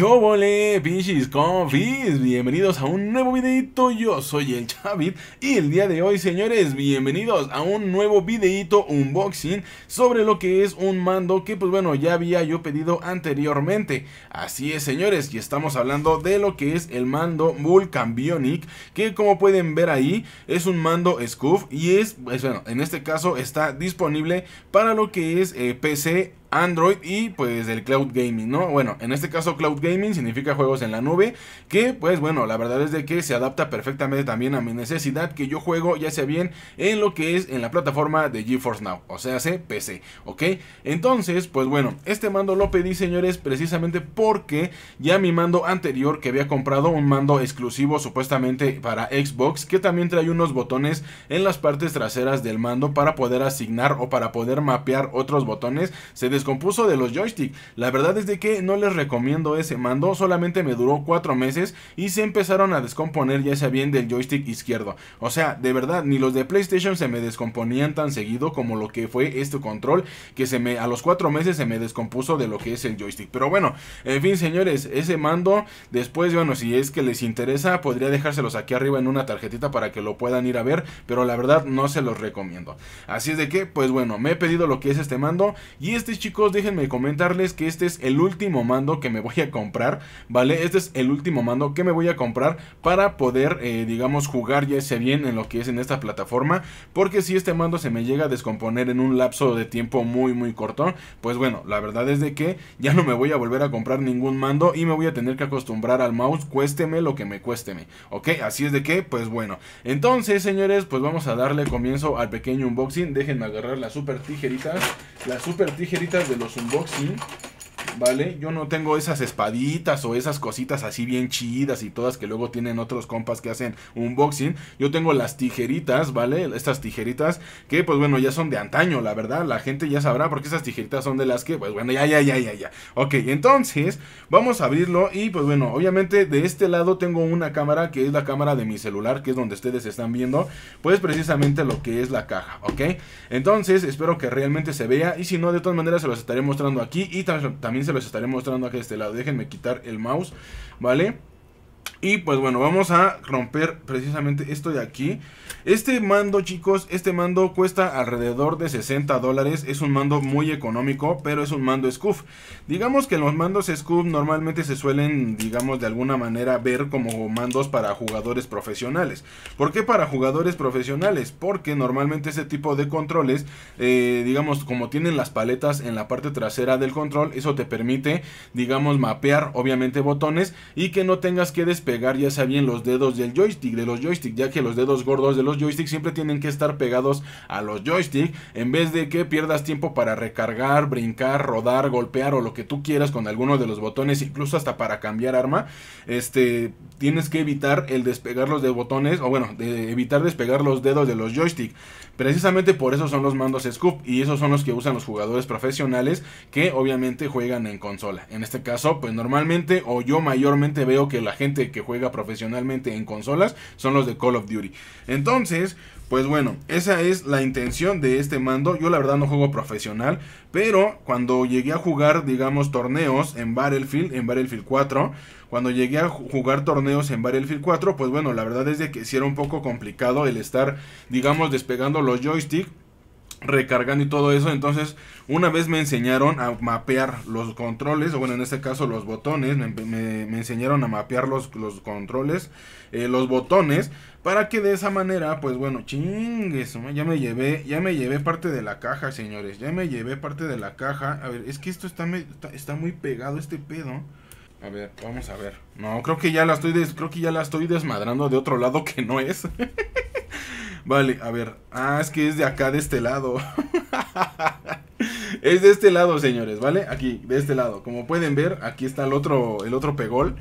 Yo vole, pinches confis, bienvenidos a un nuevo videito, yo soy el Chavit y el día de hoy señores, bienvenidos a un nuevo videito unboxing sobre lo que es un mando que pues bueno ya había yo pedido anteriormente, así es señores y estamos hablando de lo que es el mando Vulcan Bionic que como pueden ver ahí es un mando SCUF y es, pues, bueno en este caso está disponible para lo que es eh, PC Android y pues el cloud gaming, ¿no? Bueno, en este caso cloud gaming significa juegos en la nube, que pues bueno, la verdad es de que se adapta perfectamente también a mi necesidad que yo juego ya sea bien en lo que es en la plataforma de GeForce Now, o sea, CPC PC, ¿ok? Entonces, pues bueno, este mando lo pedí señores precisamente porque ya mi mando anterior que había comprado, un mando exclusivo supuestamente para Xbox, que también trae unos botones en las partes traseras del mando para poder asignar o para poder mapear otros botones, se descompuso de los joysticks. La verdad es de que no les recomiendo ese mando, solamente me duró 4 meses y se empezaron a descomponer ya sea bien del joystick izquierdo. O sea, de verdad, ni los de PlayStation se me descomponían tan seguido como lo que fue este control, que se me a los 4 meses se me descompuso de lo que es el joystick. Pero bueno, en fin, señores, ese mando después, bueno, si es que les interesa, podría dejárselos aquí arriba en una tarjetita para que lo puedan ir a ver, pero la verdad no se los recomiendo. Así es de que, pues bueno, me he pedido lo que es este mando y este chico chicos, déjenme comentarles que este es el último mando que me voy a comprar, ¿vale? Este es el último mando que me voy a comprar para poder, eh, digamos, jugar ya ese bien en lo que es en esta plataforma. Porque si este mando se me llega a descomponer en un lapso de tiempo muy, muy corto, pues bueno, la verdad es de que ya no me voy a volver a comprar ningún mando y me voy a tener que acostumbrar al mouse, cuésteme lo que me cuésteme, ¿ok? Así es de que, pues bueno. Entonces, señores, pues vamos a darle comienzo al pequeño unboxing. Déjenme agarrar las super tijeritas, las super tijeritas de los unboxing ¿vale? Yo no tengo esas espaditas o esas cositas así bien chidas y todas que luego tienen otros compas que hacen unboxing. Yo tengo las tijeritas, ¿vale? Estas tijeritas que pues bueno, ya son de antaño, la verdad. La gente ya sabrá porque esas tijeritas son de las que pues bueno, ya, ya, ya, ya, ya. Ok, entonces vamos a abrirlo y pues bueno, obviamente de este lado tengo una cámara que es la cámara de mi celular, que es donde ustedes están viendo, pues precisamente lo que es la caja, ¿ok? Entonces espero que realmente se vea y si no, de todas maneras se los estaré mostrando aquí y también se estaré mostrando aquí este lado. Déjenme quitar el mouse, ¿vale? Y pues bueno, vamos a romper precisamente esto de aquí. Este mando, chicos, este mando cuesta alrededor de 60 dólares. Es un mando muy económico, pero es un mando SCUF. Digamos que los mandos SCUF normalmente se suelen, digamos, de alguna manera ver como mandos para jugadores profesionales. ¿Por qué para jugadores profesionales? Porque normalmente ese tipo de controles, eh, digamos, como tienen las paletas en la parte trasera del control, eso te permite, digamos, mapear obviamente botones y que no tengas que despegar ya sea bien los dedos del joystick, de los joysticks, ya que los dedos gordos de los joysticks siempre tienen que estar pegados a los joysticks, en vez de que pierdas tiempo para recargar, brincar, rodar, golpear o lo que tú quieras con alguno de los botones, incluso hasta para cambiar arma, este, tienes que evitar el despegar los de botones, o bueno, de evitar despegar los dedos de los joysticks Precisamente por eso son los mandos scoop y esos son los que usan los jugadores profesionales que obviamente juegan en consola. En este caso, pues normalmente o yo mayormente veo que la gente que juega profesionalmente en consolas son los de Call of Duty. Entonces, pues bueno, esa es la intención de este mando. Yo la verdad no juego profesional, pero cuando llegué a jugar, digamos, torneos en Battlefield, en Battlefield 4, cuando llegué a jugar torneos en Battlefield 4, pues bueno, la verdad es de que si era un poco complicado el estar, digamos, despegando los joysticks recargando y todo eso. Entonces, una vez me enseñaron a mapear los controles, o bueno, en este caso los botones, me, enseñaron a mapear los, los controles, eh, los botones, para que de esa manera, pues bueno, chingues, ya me llevé, ya me llevé parte de la caja, señores, ya me llevé parte de la caja. A ver, es que esto está, está, muy pegado, este pedo. A ver, vamos a ver. No, creo que ya la estoy creo que ya la estoy desmadrando de otro lado que no es. Vale, a ver. Ah, es que es de acá, de este lado. es de este lado, señores, ¿vale? Aquí, de este lado. Como pueden ver, aquí está el otro, el otro pegol.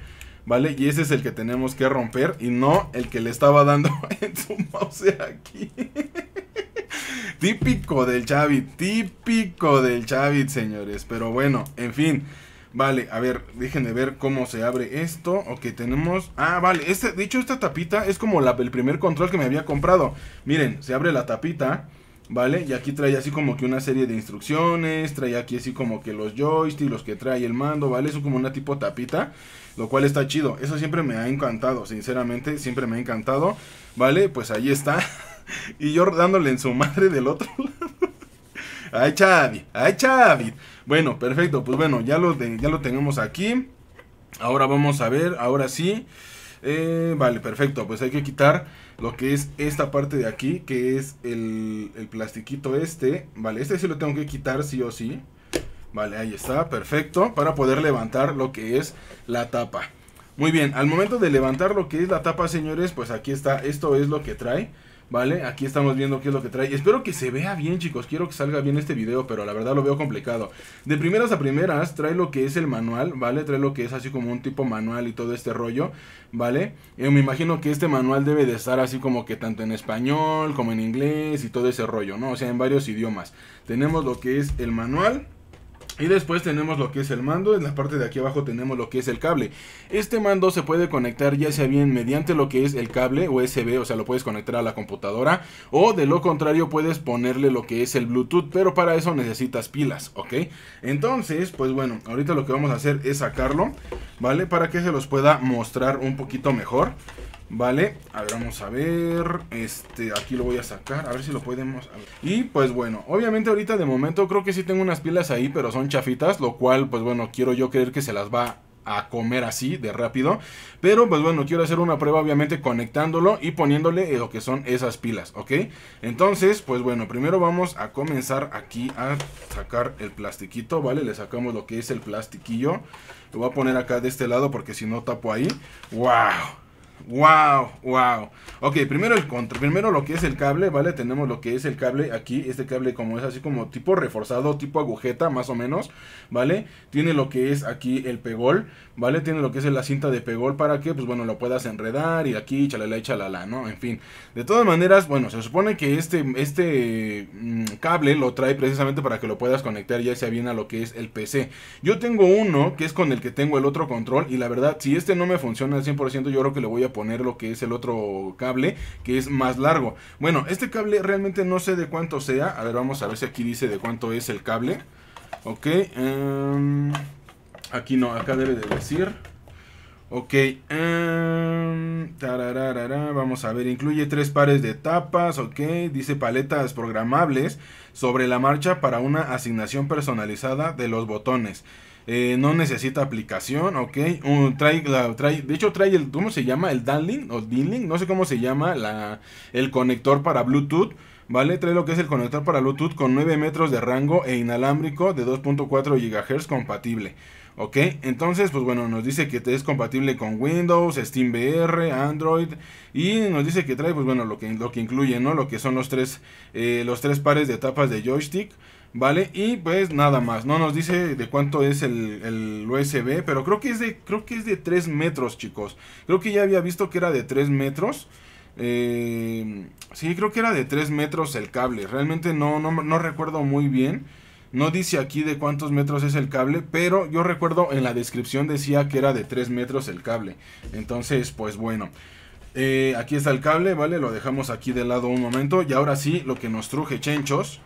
¿Vale? Y ese es el que tenemos que romper y no el que le estaba dando en su mouse aquí. típico del Chavit, típico del Chavit, señores. Pero bueno, en fin. Vale, a ver, déjenme ver cómo se abre esto. Ok, tenemos... Ah, vale, este, de hecho esta tapita es como la, el primer control que me había comprado. Miren, se abre la tapita, ¿vale? Y aquí trae así como que una serie de instrucciones, trae aquí así como que los joysticks, los que trae el mando, ¿vale? Es como una tipo tapita, lo cual está chido. Eso siempre me ha encantado, sinceramente, siempre me ha encantado. Vale, pues ahí está. y yo dándole en su madre del otro lado. ay, Chavi, ay, Chavi. Bueno, perfecto, pues bueno, ya lo, ya lo tenemos aquí. Ahora vamos a ver, ahora sí. Eh, vale, perfecto, pues hay que quitar lo que es esta parte de aquí, que es el, el plastiquito este. Vale, este sí lo tengo que quitar sí o sí. Vale, ahí está, perfecto, para poder levantar lo que es la tapa. Muy bien, al momento de levantar lo que es la tapa, señores, pues aquí está, esto es lo que trae. ¿Vale? Aquí estamos viendo qué es lo que trae. Espero que se vea bien, chicos. Quiero que salga bien este video, pero la verdad lo veo complicado. De primeras a primeras, trae lo que es el manual, ¿vale? Trae lo que es así como un tipo manual y todo este rollo, ¿vale? Eh, me imagino que este manual debe de estar así como que tanto en español como en inglés y todo ese rollo, ¿no? O sea, en varios idiomas. Tenemos lo que es el manual. Y después tenemos lo que es el mando, en la parte de aquí abajo tenemos lo que es el cable. Este mando se puede conectar ya sea bien mediante lo que es el cable USB, o sea, lo puedes conectar a la computadora, o de lo contrario puedes ponerle lo que es el Bluetooth, pero para eso necesitas pilas, ¿ok? Entonces, pues bueno, ahorita lo que vamos a hacer es sacarlo, ¿vale? Para que se los pueda mostrar un poquito mejor. Vale, a ver, vamos a ver. Este, aquí lo voy a sacar. A ver si lo podemos. Y pues bueno, obviamente ahorita de momento creo que sí tengo unas pilas ahí, pero son chafitas. Lo cual, pues bueno, quiero yo creer que se las va a comer así de rápido. Pero pues bueno, quiero hacer una prueba obviamente conectándolo y poniéndole eh, lo que son esas pilas, ¿ok? Entonces, pues bueno, primero vamos a comenzar aquí a sacar el plastiquito, ¿vale? Le sacamos lo que es el plastiquillo. Lo voy a poner acá de este lado porque si no tapo ahí. ¡Wow! Wow, wow. Ok, primero el control, primero lo que es el cable, ¿vale? Tenemos lo que es el cable aquí, este cable como es así como tipo reforzado, tipo agujeta, más o menos, ¿vale? Tiene lo que es aquí el pegol, ¿vale? Tiene lo que es la cinta de pegol para que, pues bueno, lo puedas enredar y aquí, chalala y chalala, ¿no? En fin. De todas maneras, bueno, se supone que este, este mm, cable lo trae precisamente para que lo puedas conectar ya sea bien a lo que es el PC. Yo tengo uno que es con el que tengo el otro control y la verdad, si este no me funciona al 100%, yo creo que lo voy a poner lo que es el otro cable, que es más largo. Bueno, este cable realmente no sé de cuánto sea. A ver, vamos a ver si aquí dice de cuánto es el cable. Ok, em, aquí no, acá debe de decir. Ok, em, vamos a ver, incluye tres pares de tapas, ok, dice paletas programables sobre la marcha para una asignación personalizada de los botones. Eh, no necesita aplicación, ok. trae, de hecho, trae el, ¿cómo se llama? El Danlink o Dinlink, no sé cómo se llama la, el conector para Bluetooth. ¿Vale? Trae lo que es el conector para Bluetooth con 9 metros de rango e inalámbrico de 2.4 GHz compatible. ¿Ok? Entonces, pues bueno, nos dice que es compatible con Windows, SteamVR, Android. Y nos dice que trae, pues bueno, lo que, lo que incluye, ¿no? Lo que son los tres, eh, los tres pares de tapas de joystick. Vale, y pues nada más, no nos dice de cuánto es el, USB, pero creo que es de creo que es de 3 metros, chicos. Creo que ya había visto que era de 3 metros. Eh, sí, creo que era de 3 metros el cable. Realmente no, no, recuerdo muy bien. No dice aquí de cuántos metros es el cable, pero yo recuerdo en la descripción decía que era de 3 metros el cable. Entonces, pues bueno. Eh, aquí está el cable, ¿vale? Lo dejamos aquí de lado un momento. Y ahora sí, lo que nos truje, chenchos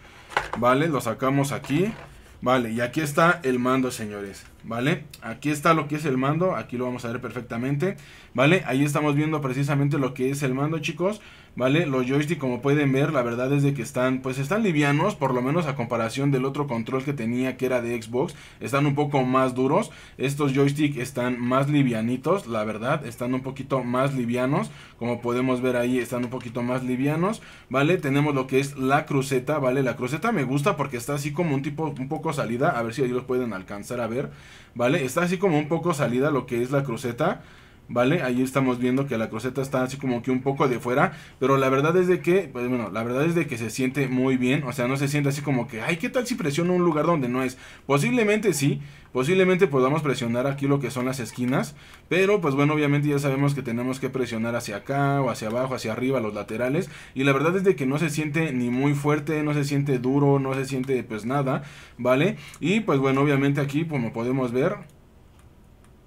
Vale, lo sacamos aquí. Vale, y aquí está el mando, señores. ¿vale? Aquí está lo que es el mando, aquí lo vamos a ver perfectamente, ¿vale? Ahí estamos viendo precisamente lo que es el mando, chicos, ¿vale? Los joysticks como pueden ver, la verdad es de que están, pues están livianos, por lo menos a comparación del otro control que tenía que era de Xbox, están un poco más duros, estos joystick están más livianitos, la verdad, están un poquito más livianos, como podemos ver ahí, están un poquito más livianos, ¿vale? Tenemos lo que es la cruceta, ¿vale? La cruceta me gusta porque está así como un tipo, un poco salida, a ver si ahí pueden alcanzar a ver, ¿vale? Está así como un poco salida lo que es la cruceta. ¿Vale? Ahí estamos viendo que la cruceta está así como que un poco de fuera. Pero la verdad es de que, pues bueno, la verdad es de que se siente muy bien. O sea, no se siente así como que, ay, ¿qué tal si presiono un lugar donde no es? Posiblemente sí, Posiblemente podamos presionar aquí lo que son las esquinas, pero pues bueno, obviamente ya sabemos que tenemos que presionar hacia acá o hacia abajo, hacia arriba, los laterales. Y la verdad es de que no se siente ni muy fuerte, no se siente duro, no se siente pues nada, ¿vale? Y pues bueno, obviamente aquí como podemos ver...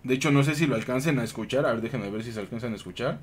De hecho, no sé si lo alcancen a escuchar. A ver, déjenme ver si se alcanzan a escuchar.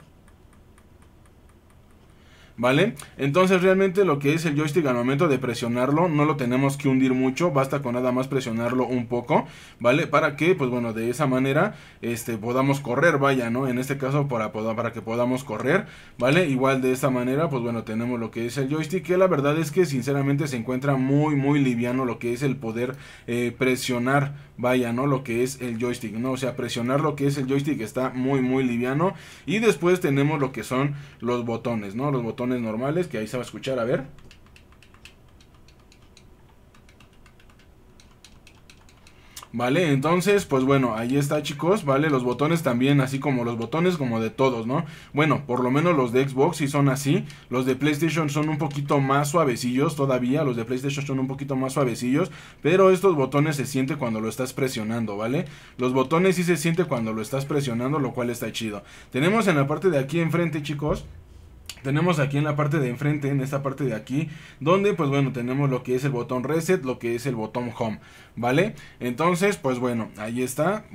¿vale? Entonces realmente lo que es el joystick al momento de presionarlo, no lo tenemos que hundir mucho, basta con nada más presionarlo un poco, ¿vale? Para que, pues bueno, de esa manera, este, podamos correr, vaya, ¿no? En este caso, para, para que podamos correr, ¿vale? Igual de esta manera, pues bueno, tenemos lo que es el joystick, que la verdad es que sinceramente se encuentra muy, muy liviano lo que es el poder eh, presionar, vaya, ¿no? Lo que es el joystick, ¿no? O sea, presionar lo que es el joystick está muy, muy liviano. Y después tenemos lo que son los botones, ¿no? Los botones botones normales, que ahí se va a escuchar, a ver. Vale, entonces, pues bueno, ahí está chicos, vale, los botones también, así como los botones como de todos, ¿no? Bueno, por lo menos los de Xbox sí son así, los de PlayStation son un poquito más suavecillos todavía, los de PlayStation son un poquito más suavecillos, pero estos botones se siente cuando lo estás presionando, ¿vale? Los botones sí se siente cuando lo estás presionando, lo cual está chido. Tenemos en la parte de aquí enfrente chicos, tenemos aquí en la parte de enfrente, en esta parte de aquí, donde pues bueno, tenemos lo que es el botón reset, lo que es el botón home, ¿vale? Entonces, pues bueno, ahí está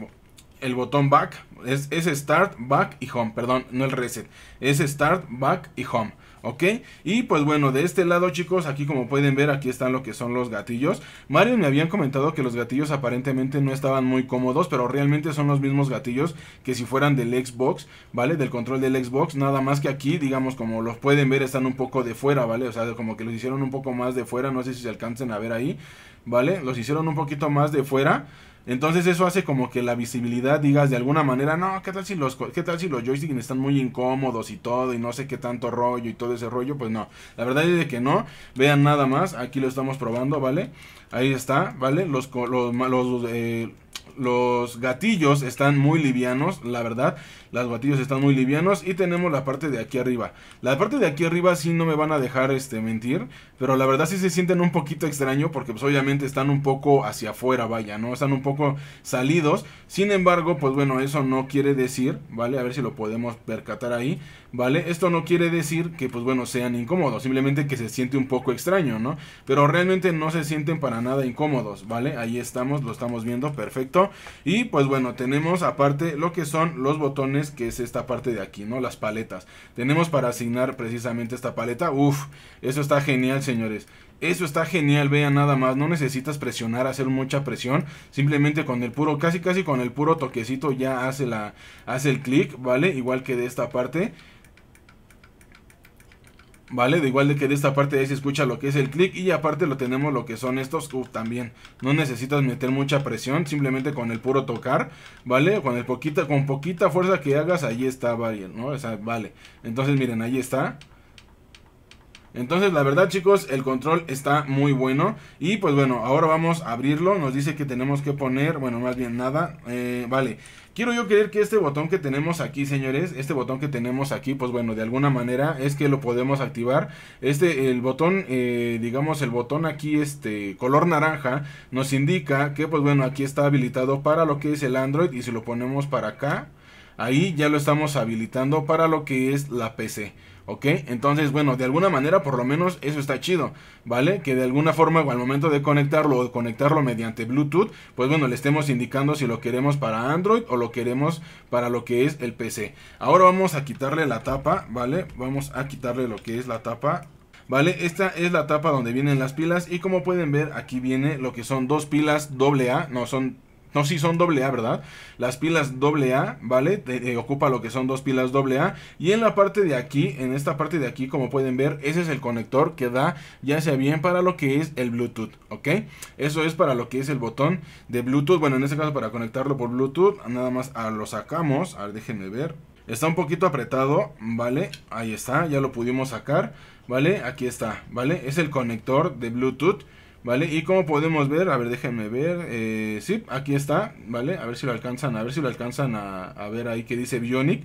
el botón back, es, es start, back y home, perdón, no el reset, es start, back y home. ¿ok? Y pues bueno, de este lado chicos, aquí como pueden ver, aquí están lo que son los gatillos. Mario me habían comentado que los gatillos aparentemente no estaban muy cómodos, pero realmente son los mismos gatillos que si fueran del Xbox, ¿vale? Del control del Xbox, nada más que aquí, digamos, como los pueden ver, están un poco de fuera, ¿vale? O sea, como que los hicieron un poco más de fuera, no sé si se alcancen a ver ahí, ¿vale? Los hicieron un poquito más de fuera. Entonces eso hace como que la visibilidad digas de alguna manera, no, ¿qué tal si los qué tal si los joysticks están muy incómodos y todo y no sé qué tanto rollo y todo ese rollo? Pues no. La verdad es de que no. Vean nada más, aquí lo estamos probando, ¿vale? Ahí está, ¿vale? Los los, los eh, los gatillos están muy livianos, la verdad. Los gatillos están muy livianos. Y tenemos la parte de aquí arriba. La parte de aquí arriba sí no me van a dejar este, mentir. Pero la verdad sí se sienten un poquito extraño. Porque pues obviamente están un poco hacia afuera, vaya, ¿no? Están un poco salidos. Sin embargo, pues bueno, eso no quiere decir, ¿vale? A ver si lo podemos percatar ahí, ¿vale? Esto no quiere decir que pues bueno sean incómodos. Simplemente que se siente un poco extraño, ¿no? Pero realmente no se sienten para nada incómodos, ¿vale? Ahí estamos, lo estamos viendo, perfecto. Y pues bueno, tenemos aparte lo que son los botones, que es esta parte de aquí, ¿no? Las paletas. Tenemos para asignar precisamente esta paleta. Uf, eso está genial, señores. Eso está genial, vean nada más, no necesitas presionar, hacer mucha presión, simplemente con el puro, casi casi con el puro toquecito ya hace, la, hace el clic, ¿vale? Igual que de esta parte. ¿Vale? De igual de que de esta parte de ahí se escucha lo que es el clic y aparte lo tenemos lo que son estos también. No necesitas meter mucha presión, simplemente con el puro tocar, ¿vale? Con el poquita, con poquita fuerza que hagas, ahí está, vale, ¿no? O sea, vale. Entonces, miren, ahí está. Entonces la verdad chicos el control está muy bueno y pues bueno ahora vamos a abrirlo nos dice que tenemos que poner bueno más bien nada eh, vale Quiero yo creer que este botón que tenemos aquí, señores, este botón que tenemos aquí, pues bueno, de alguna manera es que lo podemos activar. Este, el botón, eh, digamos, el botón aquí, este, color naranja, nos indica que, pues bueno, aquí está habilitado para lo que es el Android y si lo ponemos para acá, ahí ya lo estamos habilitando para lo que es la PC. ¿ok? Entonces, bueno, de alguna manera por lo menos eso está chido, ¿vale? Que de alguna forma al momento de conectarlo o conectarlo mediante Bluetooth, pues bueno, le estemos indicando si lo queremos para Android o lo queremos para lo que es el PC. Ahora vamos a quitarle la tapa, ¿vale? Vamos a quitarle lo que es la tapa ¿vale? Esta es la tapa donde vienen las pilas y como pueden ver aquí viene lo que son dos pilas AA, no son no, sí, son A, ¿verdad? Las pilas AA, ¿vale? ocupa lo que son dos pilas AA. Y en la parte de aquí, en esta parte de aquí, como pueden ver, ese es el conector que da ya sea bien para lo que es el Bluetooth, ¿ok? Eso es para lo que es el botón de Bluetooth. Bueno, en este caso para conectarlo por Bluetooth, nada más ah, lo sacamos. A ver, déjenme ver. Está un poquito apretado, ¿vale? Ahí está, ya lo pudimos sacar, ¿vale? Aquí está, ¿vale? Es el conector de Bluetooth ¿Vale? Y como podemos ver, a ver, déjenme ver. Eh, sí, aquí está, ¿vale? A ver si lo alcanzan, a ver si lo alcanzan a, ver ahí que dice Bionic.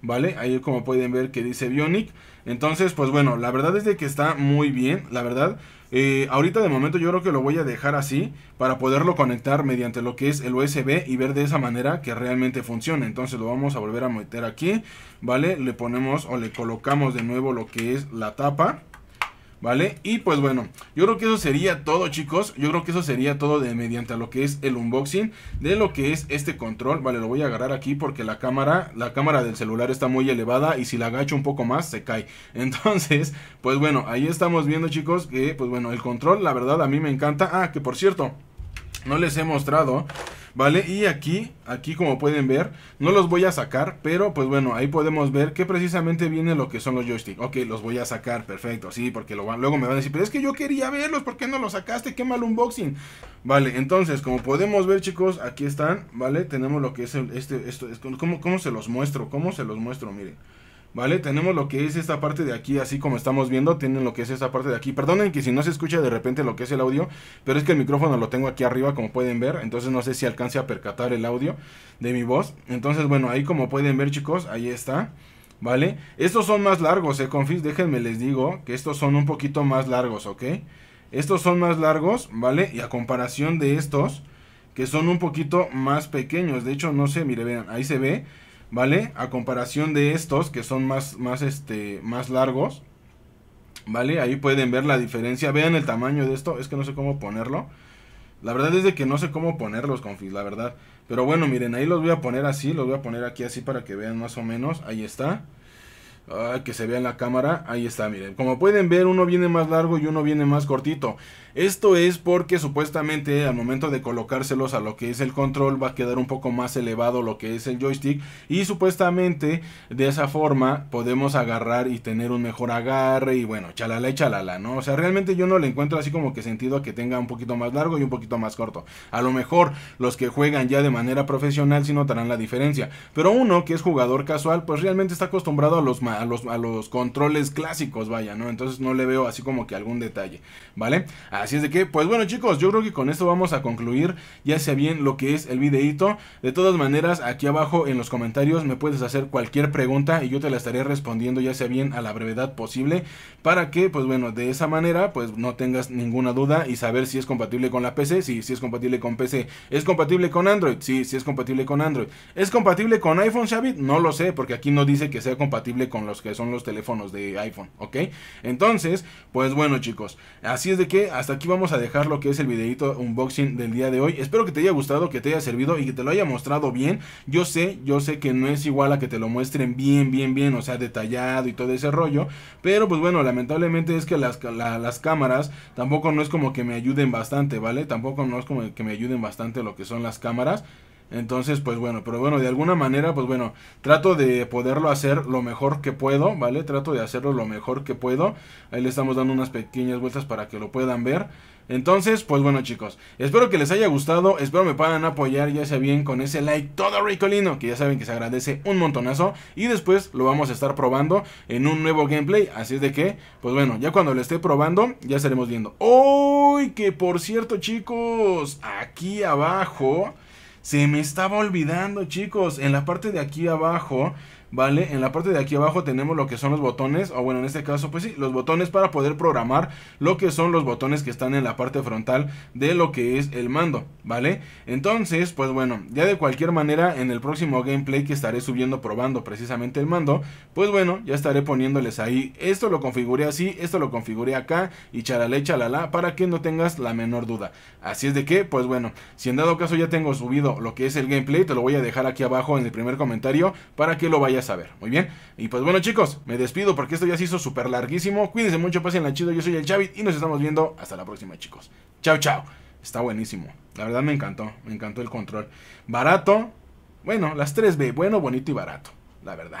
¿Vale? Ahí como pueden ver que dice Bionic. Entonces, pues bueno, la verdad es de que está muy bien, la verdad. Eh, ahorita de momento yo creo que lo voy a dejar así para poderlo conectar mediante lo que es el USB y ver de esa manera que realmente funcione. Entonces lo vamos a volver a meter aquí, ¿vale? Le ponemos o le colocamos de nuevo lo que es la tapa, ¿Vale? Y pues bueno, yo creo que eso sería todo chicos, yo creo que eso sería todo de mediante lo que es el unboxing de lo que es este control, vale, lo voy a agarrar aquí porque la cámara, la cámara del celular está muy elevada y si la agacho un poco más se cae, entonces, pues bueno, ahí estamos viendo chicos que pues bueno, el control la verdad a mí me encanta, ah, que por cierto, no les he mostrado, ¿vale? Y aquí, aquí como pueden ver, no los voy a sacar, pero pues bueno, ahí podemos ver que precisamente viene lo que son los joysticks. Ok, los voy a sacar, perfecto, sí, porque luego me van a decir, pero es que yo quería verlos, ¿por qué no los sacaste? ¡Qué mal unboxing! Vale, entonces, como podemos ver, chicos, aquí están, ¿vale? Tenemos lo que es el, este, esto, es, ¿cómo, ¿cómo se los muestro? ¿Cómo se los muestro? Miren. ¿Vale? Tenemos lo que es esta parte de aquí, así como estamos viendo, tienen lo que es esta parte de aquí. Perdonen que si no se escucha de repente lo que es el audio, pero es que el micrófono lo tengo aquí arriba, como pueden ver. Entonces no sé si alcance a percatar el audio de mi voz. Entonces, bueno, ahí como pueden ver, chicos, ahí está. ¿Vale? Estos son más largos, eh, confis, déjenme les digo que estos son un poquito más largos, ¿ok? Estos son más largos, ¿vale? Y a comparación de estos, que son un poquito más pequeños. De hecho, no sé, mire, vean, ahí se ve ¿vale? A comparación de estos que son más, más, este, más largos, ¿vale? Ahí pueden ver la diferencia, vean el tamaño de esto, es que no sé cómo ponerlo. La verdad es de que no sé cómo ponerlos, confis, la verdad. Pero bueno, miren, ahí los voy a poner así, los voy a poner aquí así para que vean más o menos, ahí está. que se vea en la cámara, ahí está, miren. Como pueden ver, uno viene más largo y uno viene más cortito. Esto es porque supuestamente al momento de colocárselos a lo que es el control va a quedar un poco más elevado lo que es el joystick y supuestamente de esa forma podemos agarrar y tener un mejor agarre y bueno, chalala y chalala, ¿no? O sea, realmente yo no le encuentro así como que sentido a que tenga un poquito más largo y un poquito más corto. A lo mejor los que juegan ya de manera profesional sí notarán la diferencia, pero uno que es jugador casual pues realmente está acostumbrado a los, a controles clásicos, vaya, ¿no? Entonces no le veo así como que algún detalle, ¿vale? Así es de que, pues bueno chicos, yo creo que con esto vamos a concluir ya sea bien lo que es el videito. De todas maneras, aquí abajo en los comentarios me puedes hacer cualquier pregunta y yo te la estaré respondiendo ya sea bien a la brevedad posible para que, pues bueno, de esa manera pues no tengas ninguna duda y saber si es compatible con la PC, si, si es compatible con PC, es compatible con Android, sí, si es compatible con Android, es compatible con iPhone, Shavit, no lo sé porque aquí no dice que sea compatible con los que son los teléfonos de iPhone, ¿ok? Entonces, pues bueno chicos, así es de que hasta aquí vamos a dejar lo que es el videito unboxing del día de hoy. Espero que te haya gustado, que te haya servido y que te lo haya mostrado bien. Yo sé, yo sé que no es igual a que te lo muestren bien, bien, bien, o sea, detallado y todo ese rollo. Pero pues bueno, lamentablemente es que las, las cámaras tampoco no es como que me ayuden bastante, ¿vale? Tampoco no es como que me ayuden bastante lo que son las cámaras. Entonces, pues bueno, pero bueno, de alguna manera, pues bueno, trato de poderlo hacer lo mejor que puedo, ¿vale? Trato de hacerlo lo mejor que puedo. Ahí le estamos dando unas pequeñas vueltas para que lo puedan ver. Entonces, pues bueno chicos, espero que les haya gustado, espero me puedan apoyar ya sea bien con ese like todo ricolino, que ya saben que se agradece un montonazo y después lo vamos a estar probando en un nuevo gameplay, así es de que, pues bueno, ya cuando lo esté probando, ya estaremos viendo. ¡Uy! Que por cierto chicos, aquí abajo... Se me estaba olvidando, chicos. En la parte de aquí abajo ¿vale? En la parte de aquí abajo tenemos lo que son los botones, o bueno, en este caso, pues sí, los botones para poder programar lo que son los botones que están en la parte frontal de lo que es el mando, ¿vale? Entonces, pues bueno, ya de cualquier manera, en el próximo gameplay que estaré subiendo probando precisamente el mando, pues bueno, ya estaré poniéndoles ahí, esto lo configuré así, esto lo configuré acá, y charalé, chalala, para que no tengas la menor duda. Así es de que, pues bueno, si en dado caso ya tengo subido lo que es el gameplay, te lo voy a dejar aquí abajo en el primer comentario para que lo vayas a saber. Muy bien. Y pues bueno, chicos, me despido porque esto ya se hizo súper larguísimo. Cuídense mucho, la chido. Yo soy el Chavit y nos estamos viendo hasta la próxima, chicos. Chao, chao. Está buenísimo. La verdad me encantó. Me encantó el control. Barato. Bueno, las 3B. Bueno, bonito y barato. La verdad.